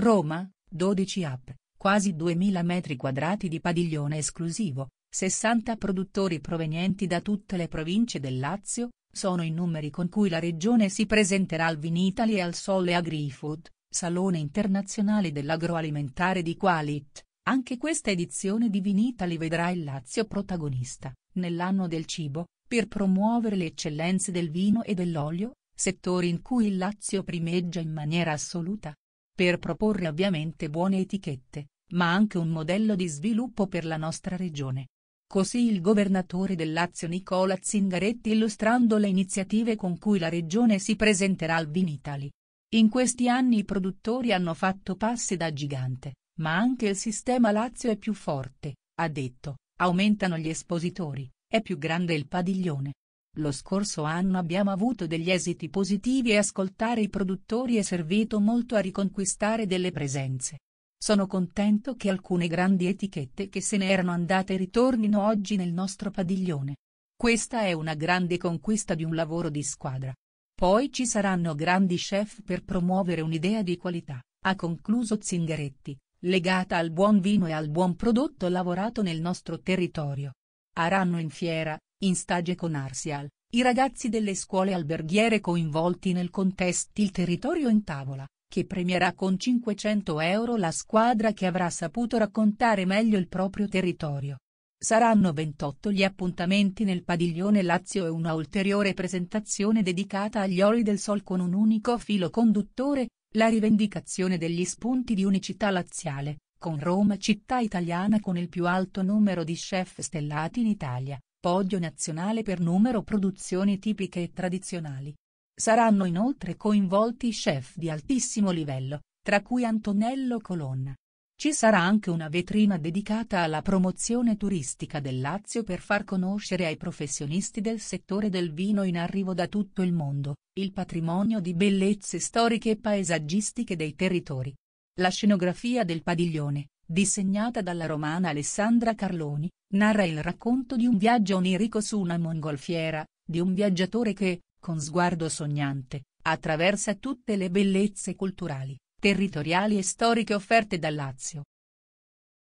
Roma, 12 app, quasi 2000 metri quadrati di padiglione esclusivo, 60 produttori provenienti da tutte le province del Lazio, sono i numeri con cui la regione si presenterà al Vinitali e al Sole Agri-Food, Salone Internazionale dell'Agroalimentare di Qualit. Anche questa edizione di Vinitali vedrà il Lazio protagonista, nell'anno del cibo, per promuovere le eccellenze del vino e dell'olio, settori in cui il Lazio primeggia in maniera assoluta per proporre ovviamente buone etichette, ma anche un modello di sviluppo per la nostra regione. Così il governatore del Lazio Nicola Zingaretti illustrando le iniziative con cui la regione si presenterà al Vinitali. In questi anni i produttori hanno fatto passi da gigante, ma anche il sistema Lazio è più forte, ha detto, aumentano gli espositori, è più grande il padiglione, lo scorso anno abbiamo avuto degli esiti positivi e ascoltare i produttori è servito molto a riconquistare delle presenze. Sono contento che alcune grandi etichette che se ne erano andate ritornino oggi nel nostro padiglione. Questa è una grande conquista di un lavoro di squadra. Poi ci saranno grandi chef per promuovere un'idea di qualità, ha concluso Zingaretti, legata al buon vino e al buon prodotto lavorato nel nostro territorio. Aranno in fiera, in stage con Arsial, i ragazzi delle scuole alberghiere coinvolti nel contest Il territorio in tavola, che premierà con 500 euro la squadra che avrà saputo raccontare meglio il proprio territorio. Saranno 28 gli appuntamenti nel padiglione Lazio e una ulteriore presentazione dedicata agli Oli del Sol con un unico filo conduttore, la rivendicazione degli spunti di unicità laziale, con Roma città italiana con il più alto numero di chef stellati in Italia Podio nazionale per numero produzioni tipiche e tradizionali. Saranno inoltre coinvolti chef di altissimo livello, tra cui Antonello Colonna. Ci sarà anche una vetrina dedicata alla promozione turistica del Lazio per far conoscere ai professionisti del settore del vino in arrivo da tutto il mondo, il patrimonio di bellezze storiche e paesaggistiche dei territori. La scenografia del padiglione, disegnata dalla romana Alessandra Carloni, narra il racconto di un viaggio onirico su una mongolfiera, di un viaggiatore che, con sguardo sognante, attraversa tutte le bellezze culturali, territoriali e storiche offerte dal Lazio,